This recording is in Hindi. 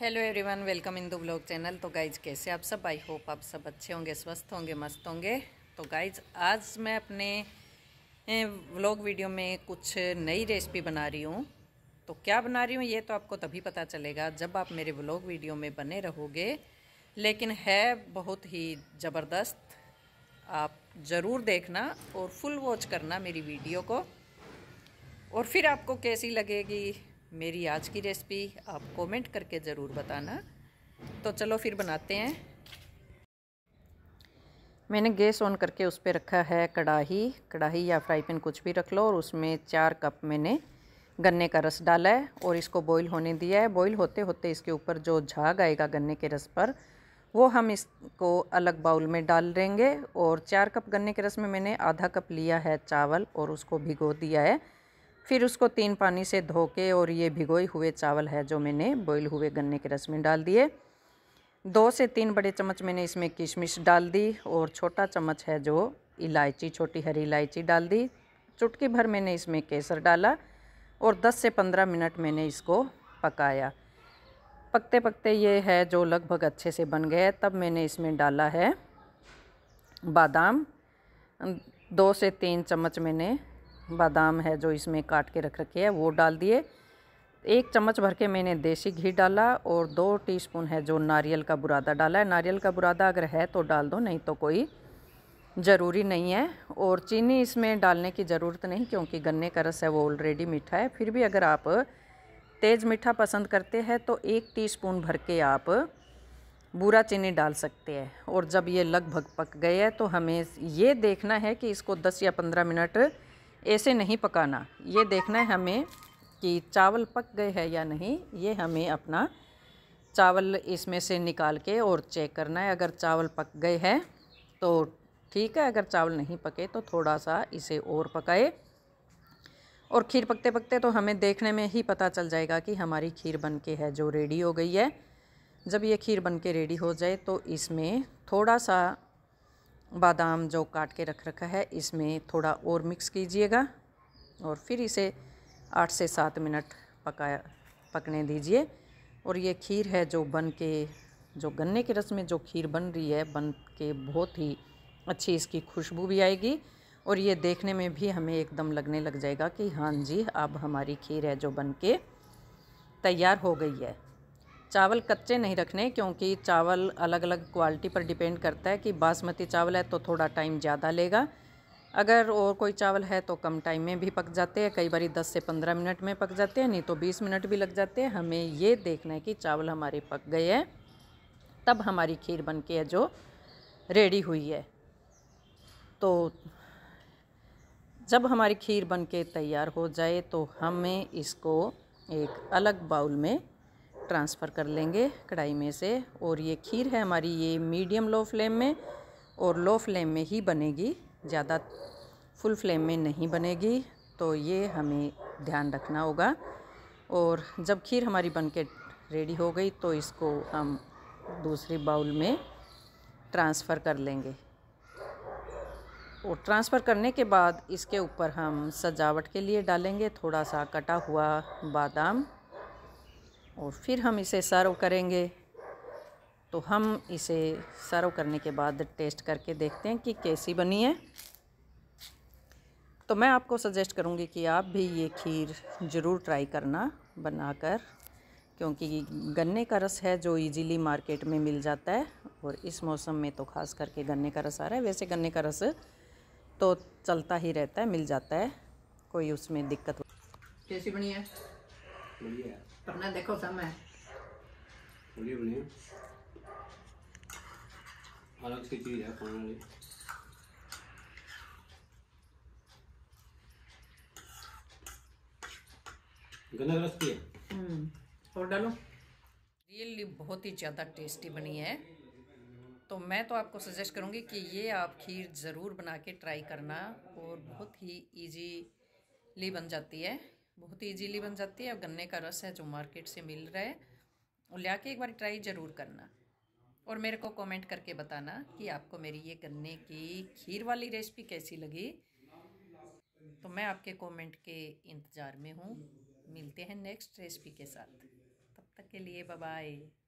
हेलो एवरीवन वेलकम इन दू ब्लॉग चैनल तो गाइज कैसे आप सब आई होप आप सब अच्छे होंगे स्वस्थ होंगे मस्त होंगे तो गाइज आज मैं अपने व्लॉग वीडियो में कुछ नई रेसिपी बना रही हूँ तो क्या बना रही हूँ ये तो आपको तभी पता चलेगा जब आप मेरे व्लॉग वीडियो में बने रहोगे लेकिन है बहुत ही ज़बरदस्त आप ज़रूर देखना और फुल वॉच करना मेरी वीडियो को और फिर आपको कैसी लगेगी मेरी आज की रेसिपी आप कमेंट करके ज़रूर बताना तो चलो फिर बनाते हैं मैंने गैस ऑन करके उस पर रखा है कढ़ाही कढ़ाही या फ्राई पैन कुछ भी रख लो और उसमें चार कप मैंने गन्ने का रस डाला है और इसको बॉईल होने दिया है बॉईल होते होते इसके ऊपर जो झाग आएगा गन्ने के रस पर वो हम इसको अलग बाउल में डाल देंगे और चार कप गन्ने के रस में मैंने आधा कप लिया है चावल और उसको भिगो दिया है फिर उसको तीन पानी से धो के और ये भिगोए हुए चावल है जो मैंने बॉईल हुए गन्ने के रस में डाल दिए दो से तीन बड़े चम्मच मैंने इसमें किशमिश डाल दी और छोटा चम्मच है जो इलायची छोटी हरी इलायची डाल दी चुटकी भर मैंने इसमें केसर डाला और 10 से 15 मिनट मैंने इसको पकाया पकते पकते ये है जो लगभग अच्छे से बन गए तब मैंने इसमें डाला है बादाम दो से तीन चम्मच मैंने बादाम है जो इसमें काट के रख रखे है वो डाल दिए एक चम्मच भर के मैंने देसी घी डाला और दो टीस्पून है जो नारियल का बुरादा डाला है नारियल का बुरादा अगर है तो डाल दो नहीं तो कोई ज़रूरी नहीं है और चीनी इसमें डालने की ज़रूरत नहीं क्योंकि गन्ने का रस है वो ऑलरेडी मीठा है फिर भी अगर आप तेज़ मीठा पसंद करते हैं तो एक टीस्पून भर के आप बुरा चीनी डाल सकते हैं और जब ये लगभग पक गए हैं तो हमें ये देखना है कि इसको 10 या 15 मिनट ऐसे नहीं पकाना ये देखना है हमें कि चावल पक गए हैं या नहीं ये हमें अपना चावल इसमें से निकाल के और चेक करना है अगर चावल पक गए हैं तो ठीक है अगर चावल नहीं पके तो थोड़ा सा इसे और पकाए और खीर पकते पकते तो हमें देखने में ही पता चल जाएगा कि हमारी खीर बन के है जो रेडी हो गई है जब ये खीर बन के रेडी हो जाए तो इसमें थोड़ा सा बादाम जो काट के रख रखा है इसमें थोड़ा और मिक्स कीजिएगा और फिर इसे आठ से सात मिनट पकाया पकने दीजिए और ये खीर है जो बन के जो गन्ने के रस में जो खीर बन रही है बन के बहुत ही अच्छी इसकी खुशबू भी आएगी और ये देखने में भी हमें एकदम लगने लग जाएगा कि हाँ जी अब हमारी खीर है जो बन के तैयार हो गई है चावल कच्चे नहीं रखने क्योंकि चावल अलग अलग क्वालिटी पर डिपेंड करता है कि बासमती चावल है तो थोड़ा टाइम ज़्यादा लेगा अगर और कोई चावल है तो कम टाइम में भी पक जाते हैं कई बार 10 से 15 मिनट में पक जाते हैं नहीं तो 20 मिनट भी लग जाते हैं हमें ये देखना है कि चावल हमारे पक गए हैं तब हमारी खीर बन के है जो रेडी हुई है तो जब हमारी खीर बन के तैयार हो जाए तो हमें इसको एक अलग बाउल में ट्रांसफ़र कर लेंगे कढ़ाई में से और ये खीर है हमारी ये मीडियम लो फ्लेम में और लो फ्लेम में ही बनेगी ज़्यादा फुल फ्लेम में नहीं बनेगी तो ये हमें ध्यान रखना होगा और जब खीर हमारी बन के रेडी हो गई तो इसको हम दूसरी बाउल में ट्रांसफ़र कर लेंगे और ट्रांसफ़र करने के बाद इसके ऊपर हम सजावट के लिए डालेंगे थोड़ा सा कटा हुआ बादाम और फिर हम इसे सर्व करेंगे तो हम इसे सर्व करने के बाद टेस्ट करके देखते हैं कि कैसी बनी है तो मैं आपको सजेस्ट करूंगी कि आप भी ये खीर ज़रूर ट्राई करना बनाकर क्योंकि गन्ने का रस है जो इजीली मार्केट में मिल जाता है और इस मौसम में तो ख़ास करके गन्ने का रस आ रहा है वैसे गन्ने का रस तो चलता ही रहता है मिल जाता है कोई उसमें दिक्कत कैसी बनी है अपना देखो समय बोलिए बोलिए अलग सी चीज़ है खाने वाली गन्ना रस पिए और डालो रियली बहुत ही ज़्यादा टेस्टी बनी है तो मैं तो आपको सजेस्ट करूँगी कि ये आप खीर ज़रूर बना के ट्राई करना और बहुत ही ईजीली बन जाती है बहुत इजीली बन जाती है और गन्ने का रस है जो मार्केट से मिल रहा है और लिया के एक बार ट्राई ज़रूर करना और मेरे को कमेंट करके बताना कि आपको मेरी ये गन्ने की खीर वाली रेसिपी कैसी लगी तो मैं आपके कमेंट के इंतज़ार में हूँ मिलते हैं नेक्स्ट रेसिपी के साथ तब तक के लिए बाय